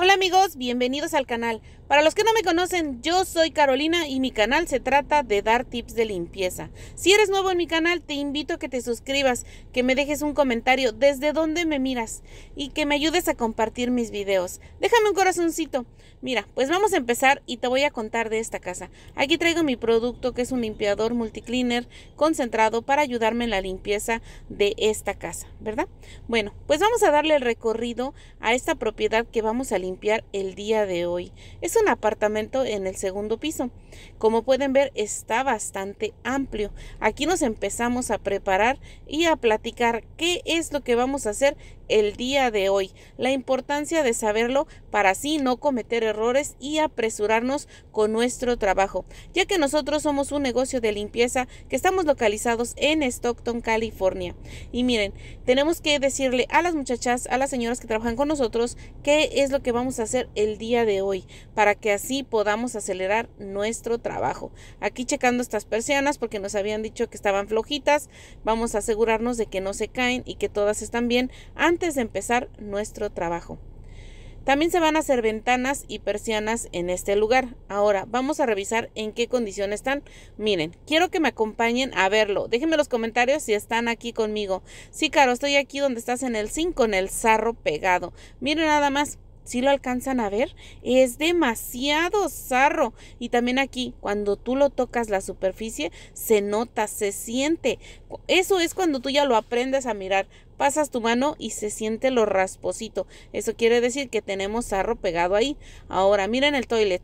Hola amigos, bienvenidos al canal. Para los que no me conocen, yo soy Carolina y mi canal se trata de dar tips de limpieza. Si eres nuevo en mi canal, te invito a que te suscribas, que me dejes un comentario desde donde me miras y que me ayudes a compartir mis videos. Déjame un corazoncito. Mira, pues vamos a empezar y te voy a contar de esta casa. Aquí traigo mi producto que es un limpiador multicleaner concentrado para ayudarme en la limpieza de esta casa, ¿verdad? Bueno, pues vamos a darle el recorrido a esta propiedad que vamos a limpiar limpiar el día de hoy. Es un apartamento en el segundo piso. Como pueden ver está bastante amplio. Aquí nos empezamos a preparar y a platicar qué es lo que vamos a hacer el día de hoy. La importancia de saberlo para así no cometer errores y apresurarnos con nuestro trabajo. Ya que nosotros somos un negocio de limpieza que estamos localizados en Stockton, California. Y miren, tenemos que decirle a las muchachas, a las señoras que trabajan con nosotros, qué es lo que vamos vamos a hacer el día de hoy para que así podamos acelerar nuestro trabajo. Aquí checando estas persianas porque nos habían dicho que estaban flojitas, vamos a asegurarnos de que no se caen y que todas están bien antes de empezar nuestro trabajo. También se van a hacer ventanas y persianas en este lugar. Ahora vamos a revisar en qué condición están. Miren, quiero que me acompañen a verlo. Déjenme los comentarios si están aquí conmigo. Sí, Caro, estoy aquí donde estás en el 5, en el zarro pegado. Miren nada más si lo alcanzan a ver, es demasiado sarro. Y también aquí, cuando tú lo tocas la superficie, se nota, se siente. Eso es cuando tú ya lo aprendes a mirar. Pasas tu mano y se siente lo rasposito. Eso quiere decir que tenemos sarro pegado ahí. Ahora, miren el toilet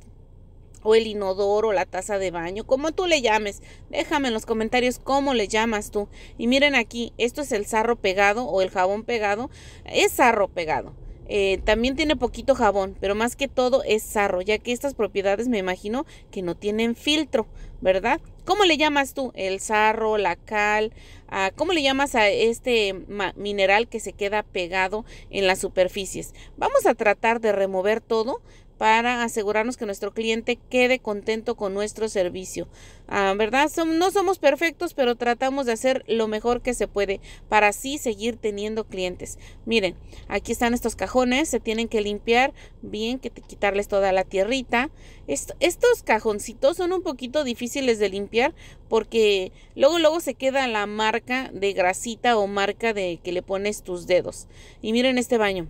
o el inodoro, la taza de baño, como tú le llames. Déjame en los comentarios cómo le llamas tú. Y miren aquí, esto es el sarro pegado o el jabón pegado. Es sarro pegado. Eh, también tiene poquito jabón, pero más que todo es sarro, ya que estas propiedades me imagino que no tienen filtro, ¿verdad? ¿Cómo le llamas tú? El sarro, la cal, ah, ¿cómo le llamas a este mineral que se queda pegado en las superficies? Vamos a tratar de remover todo para asegurarnos que nuestro cliente quede contento con nuestro servicio. Ah, ¿Verdad? no somos perfectos, pero tratamos de hacer lo mejor que se puede para así seguir teniendo clientes. Miren, aquí están estos cajones, se tienen que limpiar bien, que quitarles toda la tierrita. estos cajoncitos son un poquito difíciles de limpiar porque luego luego se queda la marca de grasita o marca de que le pones tus dedos. Y miren este baño.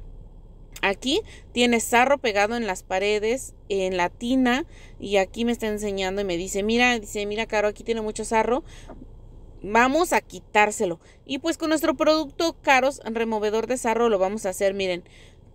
Aquí tiene sarro pegado en las paredes, en la tina, y aquí me está enseñando y me dice, mira, dice, mira, Caro, aquí tiene mucho sarro, vamos a quitárselo. Y pues con nuestro producto Caros Removedor de Sarro lo vamos a hacer, miren,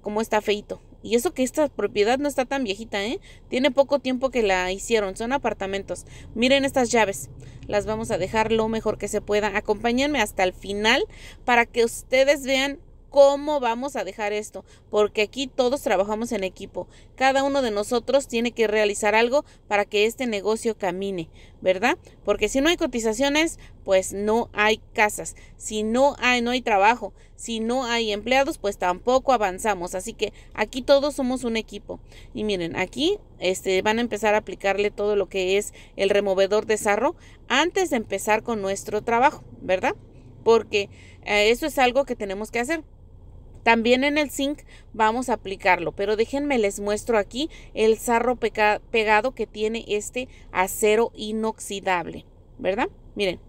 cómo está feito. Y eso que esta propiedad no está tan viejita, ¿eh? Tiene poco tiempo que la hicieron, son apartamentos. Miren estas llaves, las vamos a dejar lo mejor que se pueda. Acompáñenme hasta el final para que ustedes vean ¿Cómo vamos a dejar esto? Porque aquí todos trabajamos en equipo. Cada uno de nosotros tiene que realizar algo para que este negocio camine, ¿verdad? Porque si no hay cotizaciones, pues no hay casas. Si no hay, no hay trabajo. Si no hay empleados, pues tampoco avanzamos. Así que aquí todos somos un equipo. Y miren, aquí este, van a empezar a aplicarle todo lo que es el removedor de sarro antes de empezar con nuestro trabajo, ¿verdad? Porque eh, eso es algo que tenemos que hacer. También en el zinc vamos a aplicarlo, pero déjenme les muestro aquí el sarro pegado que tiene este acero inoxidable, ¿verdad? Miren,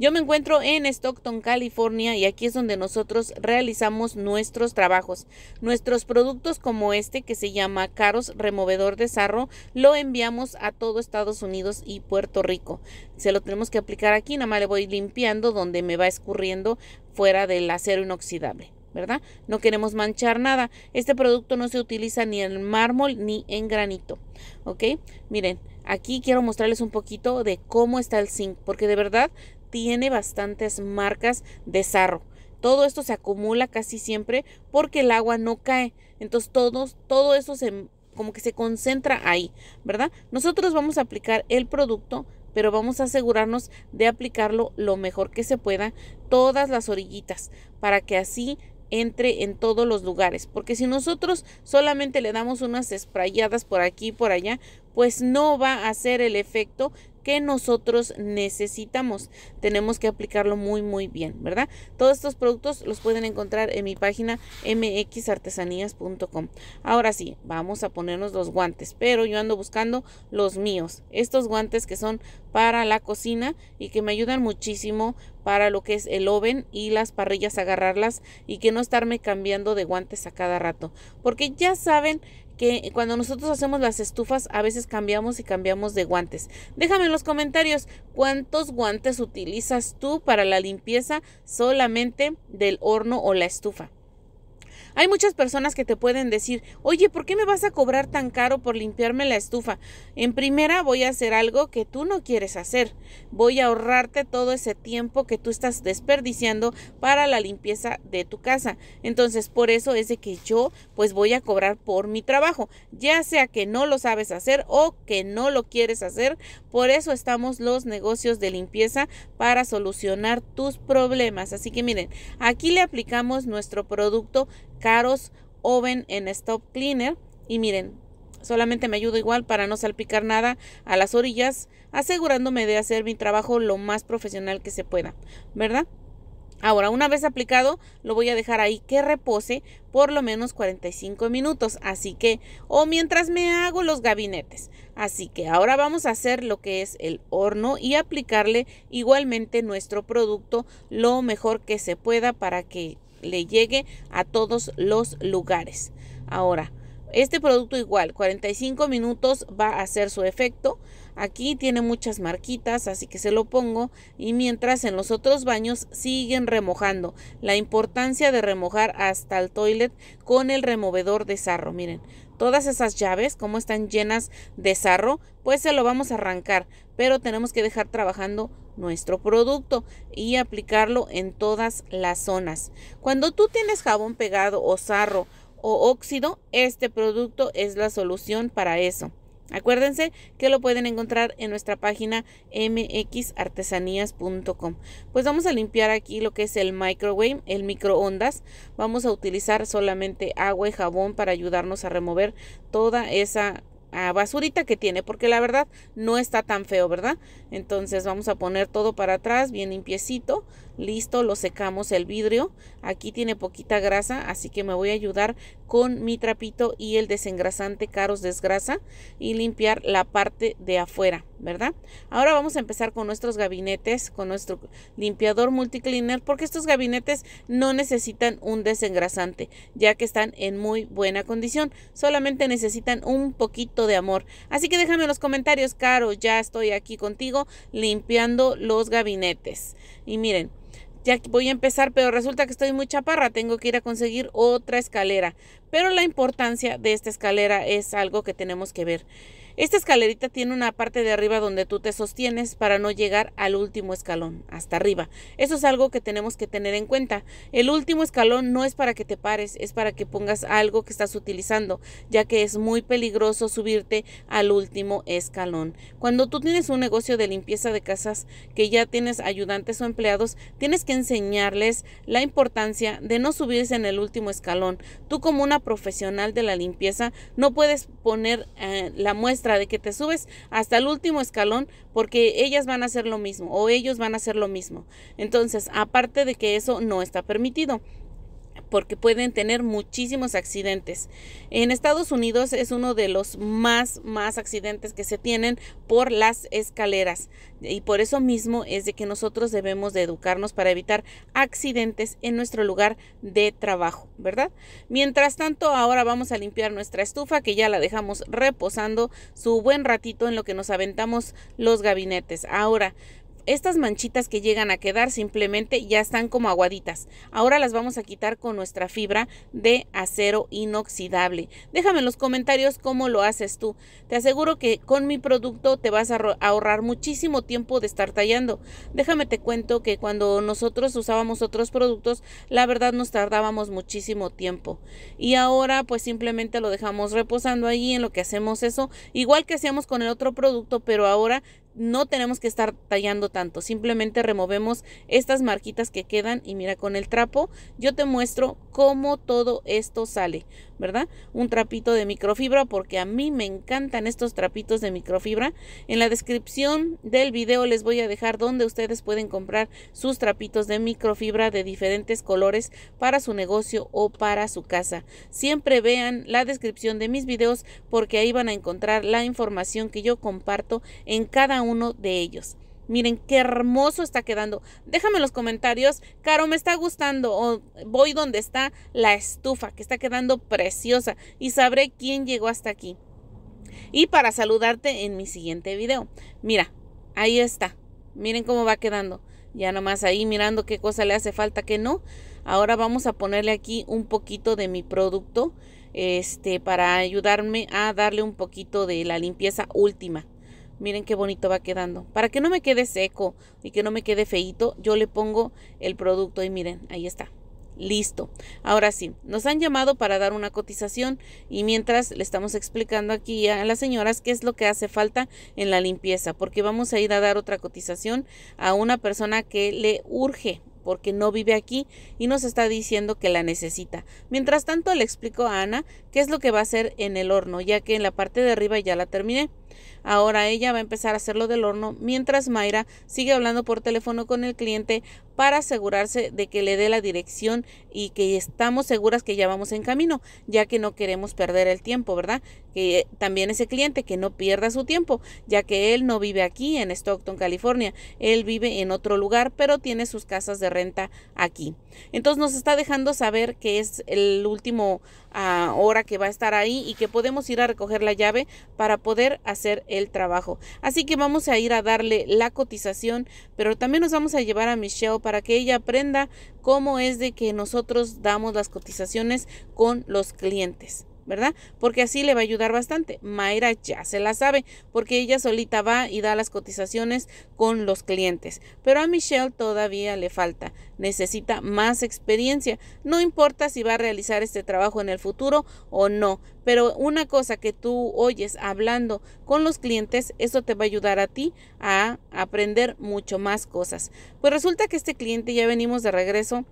yo me encuentro en Stockton, California, y aquí es donde nosotros realizamos nuestros trabajos. Nuestros productos como este, que se llama Caros Removedor de Sarro, lo enviamos a todo Estados Unidos y Puerto Rico. Se lo tenemos que aplicar aquí, nada más le voy limpiando donde me va escurriendo fuera del acero inoxidable. ¿verdad? No queremos manchar nada. Este producto no se utiliza ni en mármol ni en granito, ¿ok? Miren, aquí quiero mostrarles un poquito de cómo está el zinc, porque de verdad tiene bastantes marcas de sarro. Todo esto se acumula casi siempre porque el agua no cae. Entonces todos, todo eso se como que se concentra ahí, ¿verdad? Nosotros vamos a aplicar el producto pero vamos a asegurarnos de aplicarlo lo mejor que se pueda, todas las orillitas, para que así entre en todos los lugares. Porque si nosotros solamente le damos unas sprayadas por aquí y por allá, pues no va a hacer el efecto que nosotros necesitamos. Tenemos que aplicarlo muy muy bien, ¿verdad? Todos estos productos los pueden encontrar en mi página mxartesanías.com. Ahora sí, vamos a ponernos los guantes, pero yo ando buscando los míos. Estos guantes que son para la cocina y que me ayudan muchísimo para lo que es el oven y las parrillas agarrarlas y que no estarme cambiando de guantes a cada rato. Porque ya saben que cuando nosotros hacemos las estufas a veces cambiamos y cambiamos de guantes. Déjame en los comentarios cuántos guantes utilizas tú para la limpieza solamente del horno o la estufa. Hay muchas personas que te pueden decir, oye, ¿por qué me vas a cobrar tan caro por limpiarme la estufa? En primera voy a hacer algo que tú no quieres hacer. Voy a ahorrarte todo ese tiempo que tú estás desperdiciando para la limpieza de tu casa. Entonces, por eso es de que yo pues voy a cobrar por mi trabajo, ya sea que no lo sabes hacer o que no lo quieres hacer. Por eso estamos los negocios de limpieza para solucionar tus problemas. Así que miren, aquí le aplicamos nuestro producto Caros Oven en Stop Cleaner. Y miren, solamente me ayudo igual para no salpicar nada a las orillas, asegurándome de hacer mi trabajo lo más profesional que se pueda, ¿verdad? Ahora, una vez aplicado, lo voy a dejar ahí que repose por lo menos 45 minutos, así que, o mientras me hago los gabinetes. Así que ahora vamos a hacer lo que es el horno y aplicarle igualmente nuestro producto lo mejor que se pueda para que le llegue a todos los lugares. Ahora, este producto igual, 45 minutos va a hacer su efecto. Aquí tiene muchas marquitas, así que se lo pongo. Y mientras en los otros baños siguen remojando. La importancia de remojar hasta el toilet con el removedor de sarro. Miren, todas esas llaves, como están llenas de sarro, pues se lo vamos a arrancar, pero tenemos que dejar trabajando nuestro producto y aplicarlo en todas las zonas. Cuando tú tienes jabón pegado o sarro o óxido, este producto es la solución para eso. Acuérdense que lo pueden encontrar en nuestra página mxartesanías.com. Pues vamos a limpiar aquí lo que es el microwave, el microondas. Vamos a utilizar solamente agua y jabón para ayudarnos a remover toda esa ah, basurita que tiene, porque la verdad no está tan feo, ¿verdad? Entonces vamos a poner todo para atrás, bien limpiecito, Listo, lo secamos el vidrio. Aquí tiene poquita grasa, así que me voy a ayudar con mi trapito y el desengrasante Caros Desgrasa y limpiar la parte de afuera, ¿verdad? Ahora vamos a empezar con nuestros gabinetes, con nuestro limpiador multicleaner, porque estos gabinetes no necesitan un desengrasante, ya que están en muy buena condición. Solamente necesitan un poquito de amor. Así que déjame en los comentarios, Caro, ya estoy aquí contigo limpiando los gabinetes. Y miren, ya voy a empezar, pero resulta que estoy muy chaparra, tengo que ir a conseguir otra escalera. Pero la importancia de esta escalera es algo que tenemos que ver. Esta escalerita tiene una parte de arriba donde tú te sostienes para no llegar al último escalón, hasta arriba. Eso es algo que tenemos que tener en cuenta. El último escalón no es para que te pares, es para que pongas algo que estás utilizando, ya que es muy peligroso subirte al último escalón. Cuando tú tienes un negocio de limpieza de casas que ya tienes ayudantes o empleados, tienes que enseñarles la importancia de no subirse en el último escalón. Tú como una profesional de la limpieza no puedes poner eh, la muestra de que te subes hasta el último escalón porque ellas van a hacer lo mismo o ellos van a hacer lo mismo. Entonces, aparte de que eso no está permitido porque pueden tener muchísimos accidentes. En Estados Unidos es uno de los más, más accidentes que se tienen por las escaleras y por eso mismo es de que nosotros debemos de educarnos para evitar accidentes en nuestro lugar de trabajo, ¿verdad? Mientras tanto, ahora vamos a limpiar nuestra estufa que ya la dejamos reposando su buen ratito en lo que nos aventamos los gabinetes. Ahora, estas manchitas que llegan a quedar simplemente ya están como aguaditas. Ahora las vamos a quitar con nuestra fibra de acero inoxidable. Déjame en los comentarios cómo lo haces tú. Te aseguro que con mi producto te vas a ahorrar muchísimo tiempo de estar tallando. Déjame te cuento que cuando nosotros usábamos otros productos, la verdad nos tardábamos muchísimo tiempo. Y ahora pues simplemente lo dejamos reposando ahí en lo que hacemos eso, igual que hacíamos con el otro producto, pero ahora no tenemos que estar tallando tanto, simplemente removemos estas marquitas que quedan y mira con el trapo yo te muestro cómo todo esto sale, ¿verdad? Un trapito de microfibra porque a mí me encantan estos trapitos de microfibra. En la descripción del video les voy a dejar donde ustedes pueden comprar sus trapitos de microfibra de diferentes colores para su negocio o para su casa. Siempre vean la descripción de mis videos porque ahí van a encontrar la información que yo comparto en cada uno de ellos. Miren qué hermoso está quedando. Déjame en los comentarios, Caro, me está gustando voy donde está la estufa, que está quedando preciosa y sabré quién llegó hasta aquí. Y para saludarte en mi siguiente video. Mira, ahí está. Miren cómo va quedando. Ya nomás ahí mirando qué cosa le hace falta, que no. Ahora vamos a ponerle aquí un poquito de mi producto este para ayudarme a darle un poquito de la limpieza última. Miren qué bonito va quedando. Para que no me quede seco y que no me quede feito, yo le pongo el producto y miren, ahí está. Listo. Ahora sí, nos han llamado para dar una cotización y mientras le estamos explicando aquí a las señoras qué es lo que hace falta en la limpieza, porque vamos a ir a dar otra cotización a una persona que le urge porque no vive aquí y nos está diciendo que la necesita. Mientras tanto le explico a Ana qué es lo que va a hacer en el horno, ya que en la parte de arriba ya la terminé. Ahora ella va a empezar a hacerlo del horno mientras Mayra sigue hablando por teléfono con el cliente para asegurarse de que le dé la dirección y que estamos seguras que ya vamos en camino, ya que no queremos perder el tiempo, ¿verdad? Que también ese cliente que no pierda su tiempo, ya que él no vive aquí en Stockton, California, él vive en otro lugar, pero tiene sus casas de renta aquí. Entonces nos está dejando saber que es el último ah, hora que va a estar ahí y que podemos ir a recoger la llave para poder hacer hacer el trabajo. Así que vamos a ir a darle la cotización, pero también nos vamos a llevar a Michelle para que ella aprenda cómo es de que nosotros damos las cotizaciones con los clientes. ¿verdad? Porque así le va a ayudar bastante. Mayra ya se la sabe, porque ella solita va y da las cotizaciones con los clientes. Pero a Michelle todavía le falta, necesita más experiencia. No importa si va a realizar este trabajo en el futuro o no, pero una cosa que tú oyes hablando con los clientes, eso te va a ayudar a ti a aprender mucho más cosas. Pues resulta que este cliente ya venimos de regreso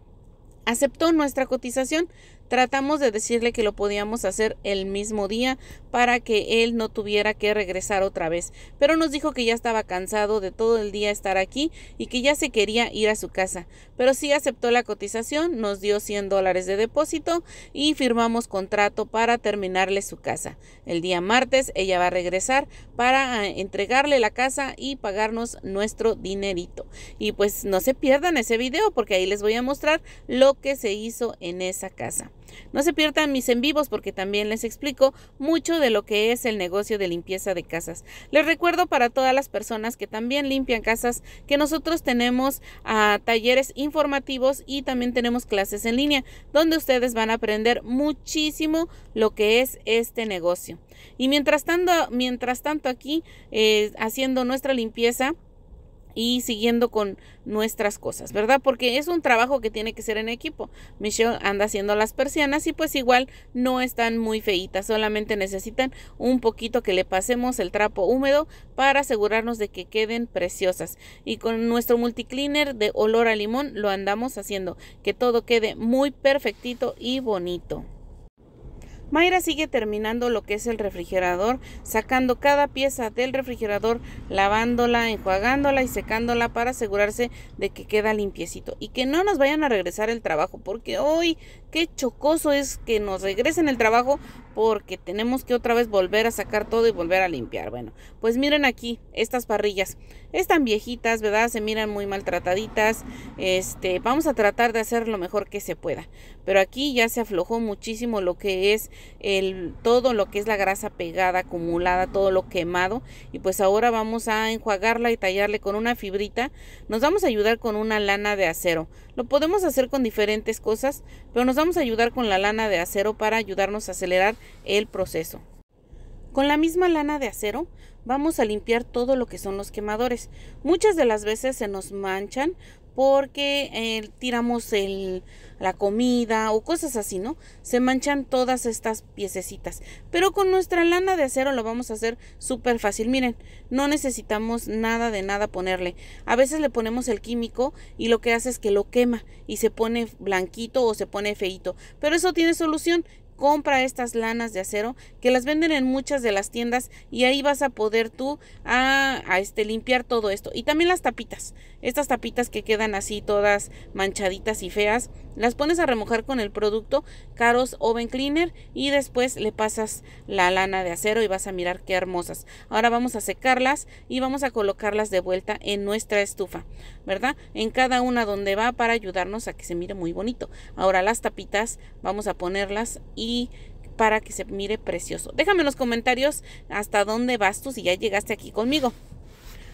aceptó nuestra cotización. Tratamos de decirle que lo podíamos hacer el mismo día para que él no tuviera que regresar otra vez, pero nos dijo que ya estaba cansado de todo el día estar aquí y que ya se quería ir a su casa. Pero sí aceptó la cotización, nos dio 100 dólares de depósito y firmamos contrato para terminarle su casa. El día martes ella va a regresar para ah, entregarle la casa y pagarnos nuestro dinerito. Y pues no se pierdan ese video porque ahí les voy a mostrar lo que se hizo en esa casa. No se pierdan mis en vivos porque también les explico mucho de lo que es el negocio de limpieza de casas. Les recuerdo para todas las personas que también limpian casas que nosotros tenemos ah, talleres informativos y también tenemos clases en línea donde ustedes van a aprender muchísimo lo que es este negocio. Y mientras tanto, mientras tanto aquí eh, haciendo nuestra limpieza, y siguiendo con nuestras cosas, ¿verdad? Porque es un trabajo que tiene que ser en equipo. Michelle anda haciendo las persianas y pues igual no están muy feitas, solamente necesitan un poquito que le pasemos el trapo húmedo para asegurarnos de que queden preciosas. Y con nuestro multicleaner de olor a limón lo andamos haciendo, que todo quede muy perfectito y bonito. Mayra sigue terminando lo que es el refrigerador, sacando cada pieza del refrigerador, lavándola, enjuagándola y secándola para asegurarse de que queda limpiecito y que no nos vayan a regresar el trabajo porque hoy qué chocoso es que nos regresen el trabajo porque tenemos que otra vez volver a sacar todo y volver a limpiar. Bueno, pues miren aquí estas parrillas. Están viejitas, ¿verdad? Se miran muy maltrataditas. Este, vamos a tratar de hacer lo mejor que se pueda. Pero aquí ya se aflojó muchísimo lo que es el todo lo que es la grasa pegada, acumulada, todo lo quemado y pues ahora vamos a enjuagarla y tallarle con una fibrita. Nos vamos a ayudar con una lana de acero. Lo podemos hacer con diferentes cosas, pero nos vamos a ayudar con la lana de acero para ayudarnos a acelerar el proceso. Con la misma lana de acero vamos a limpiar todo lo que son los quemadores. Muchas de las veces se nos manchan porque eh, tiramos la comida o cosas así, ¿no? Se manchan todas estas piececitas. Pero con nuestra lana de acero lo vamos a hacer súper fácil. Miren, no necesitamos nada de nada ponerle. A veces le ponemos el químico y lo que hace es que lo quema y se pone blanquito o se pone feito. Pero eso tiene solución compra estas lanas de acero que las venden en muchas de las tiendas y ahí vas a poder tú a, este, limpiar todo esto. Y también las tapitas, estas tapitas que quedan así todas manchaditas y feas las pones a remojar con el producto Caros Oven Cleaner y después le pasas la lana de acero y vas a mirar qué hermosas. Ahora vamos a secarlas y vamos a colocarlas de vuelta en nuestra estufa, ¿verdad? En cada una donde va para ayudarnos a que se mire muy bonito. Ahora las tapitas vamos a ponerlas y para que se mire precioso. Déjame en los comentarios hasta dónde vas tú si ya llegaste aquí conmigo.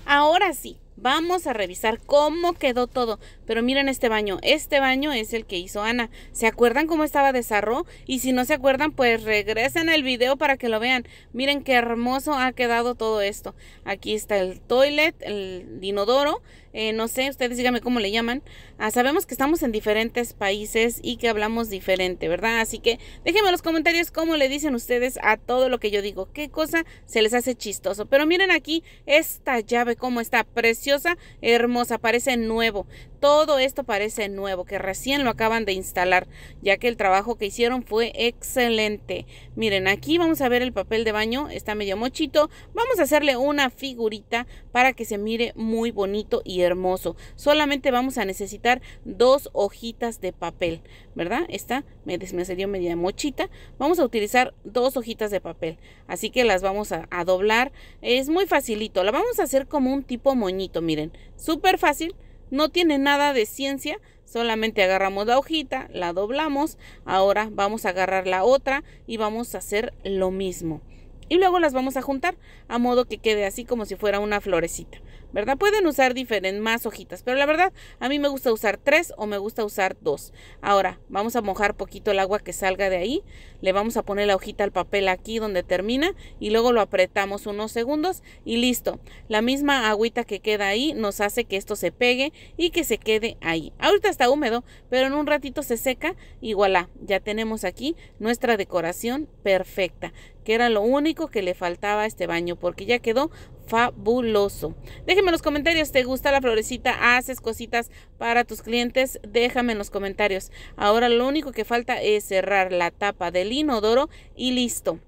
Ahora sí, Vamos a revisar cómo quedó todo. Pero miren este baño. Este baño es el que hizo Ana. ¿Se acuerdan cómo estaba de sarro? Y si no se acuerdan, pues regresen al video para que lo vean. Miren qué hermoso ha quedado todo esto. Aquí está el toilet, el dinodoro. Eh, no sé, ustedes díganme cómo le llaman. Ah, sabemos que estamos en diferentes países y que hablamos diferente, ¿verdad? Así que déjenme en los comentarios cómo le dicen ustedes a todo lo que yo digo. ¿Qué cosa se les hace chistoso? Pero miren aquí esta llave, cómo está preciosa preciosa, hermosa, parece nuevo todo esto parece nuevo, que recién lo acaban de instalar, ya que el trabajo que hicieron fue excelente. Miren, aquí vamos a ver el papel de baño, está medio mochito. Vamos a hacerle una figurita para que se mire muy bonito y hermoso. Solamente vamos a necesitar dos hojitas de papel, ¿verdad? Esta me, me salió media mochita. Vamos a utilizar dos hojitas de papel, así que las vamos a, a doblar. Es muy facilito, la vamos a hacer como un tipo moñito, miren, súper fácil. No tiene nada de ciencia, solamente agarramos la hojita, la doblamos, ahora vamos a agarrar la otra y vamos a hacer lo mismo. Y luego las vamos a juntar a modo que quede así como si fuera una florecita. ¿verdad? Pueden usar diferentes, más hojitas, pero la verdad a mí me gusta usar tres o me gusta usar dos. Ahora vamos a mojar poquito el agua que salga de ahí, le vamos a poner la hojita al papel aquí donde termina y luego lo apretamos unos segundos y listo. La misma agüita que queda ahí nos hace que esto se pegue y que se quede ahí. Ahorita está húmedo, pero en un ratito se seca y voilà, ya tenemos aquí nuestra decoración perfecta que era lo único que le faltaba a este baño porque ya quedó fabuloso. Déjenme en los comentarios, ¿te gusta la florecita? ¿Haces cositas para tus clientes? Déjame en los comentarios. Ahora lo único que falta es cerrar la tapa del inodoro y listo.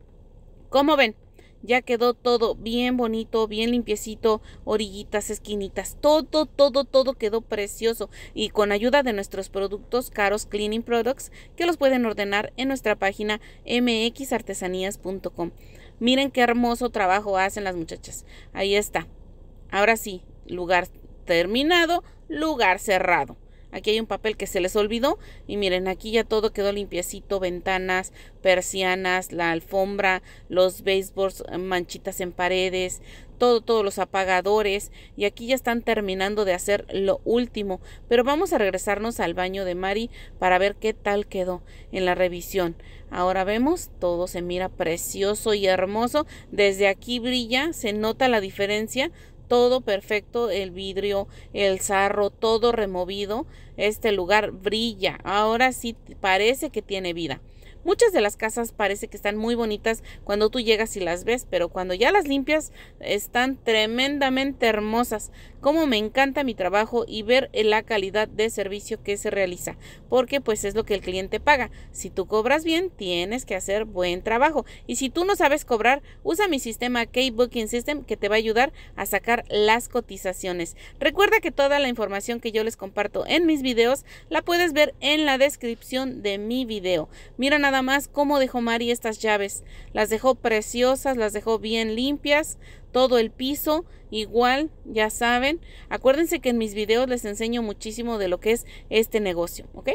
Como ven? Ya quedó todo bien bonito, bien limpiecito, orillitas, esquinitas, todo, todo, todo quedó precioso y con ayuda de nuestros productos caros Cleaning Products que los pueden ordenar en nuestra página mxartesanías.com. Miren qué hermoso trabajo hacen las muchachas. Ahí está. Ahora sí, lugar terminado, lugar cerrado. Aquí hay un papel que se les olvidó y miren, aquí ya todo quedó limpiecito, ventanas, persianas, la alfombra, los baseboards, eh, manchitas en paredes, todo, todos los apagadores y aquí ya están terminando de hacer lo último. Pero vamos a regresarnos al baño de Mari para ver qué tal quedó en la revisión. Ahora vemos, todo se mira precioso y hermoso. Desde aquí brilla, se nota la diferencia todo perfecto, el vidrio, el sarro, todo removido. Este lugar brilla, ahora sí parece que tiene vida. Muchas de las casas parece que están muy bonitas cuando tú llegas y las ves, pero cuando ya las limpias están tremendamente hermosas cómo me encanta mi trabajo y ver la calidad de servicio que se realiza, porque pues es lo que el cliente paga. Si tú cobras bien, tienes que hacer buen trabajo. Y si tú no sabes cobrar, usa mi sistema K-Booking System que te va a ayudar a sacar las cotizaciones. Recuerda que toda la información que yo les comparto en mis videos la puedes ver en la descripción de mi video. Mira nada más cómo dejó Mari estas llaves. Las dejó preciosas, las dejó bien limpias, todo el piso igual, ya saben. Acuérdense que en mis videos les enseño muchísimo de lo que es este negocio, ¿ok?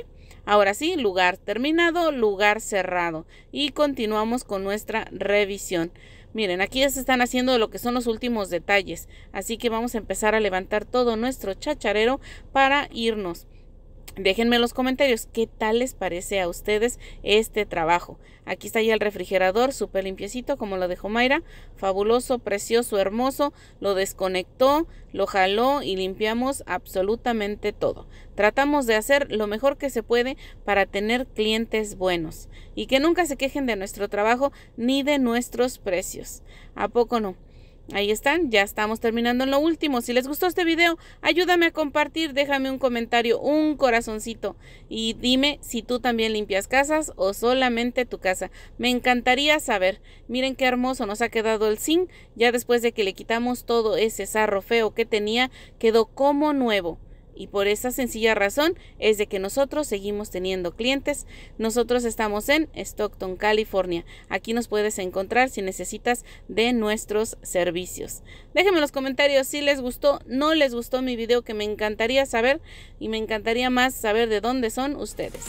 Ahora sí, lugar terminado, lugar cerrado y continuamos con nuestra revisión. Miren, aquí ya se están haciendo lo que son los últimos detalles, así que vamos a empezar a levantar todo nuestro chacharero para irnos. Déjenme en los comentarios qué tal les parece a ustedes este trabajo. Aquí está ya el refrigerador, súper limpiecito, como lo dejó Mayra. Fabuloso, precioso, hermoso. Lo desconectó, lo jaló y limpiamos absolutamente todo. Tratamos de hacer lo mejor que se puede para tener clientes buenos y que nunca se quejen de nuestro trabajo ni de nuestros precios. ¿A poco no? Ahí están, ya estamos terminando en lo último. Si les gustó este video, ayúdame a compartir, déjame un comentario, un corazoncito y dime si tú también limpias casas o solamente tu casa. Me encantaría saber. Miren qué hermoso nos ha quedado el zinc, ya después de que le quitamos todo ese sarro feo que tenía, quedó como nuevo. Y por esa sencilla razón es de que nosotros seguimos teniendo clientes. Nosotros estamos en Stockton, California. Aquí nos puedes encontrar si necesitas de nuestros servicios. Déjenme en los comentarios si les gustó, no les gustó mi video, que me encantaría saber y me encantaría más saber de dónde son ustedes.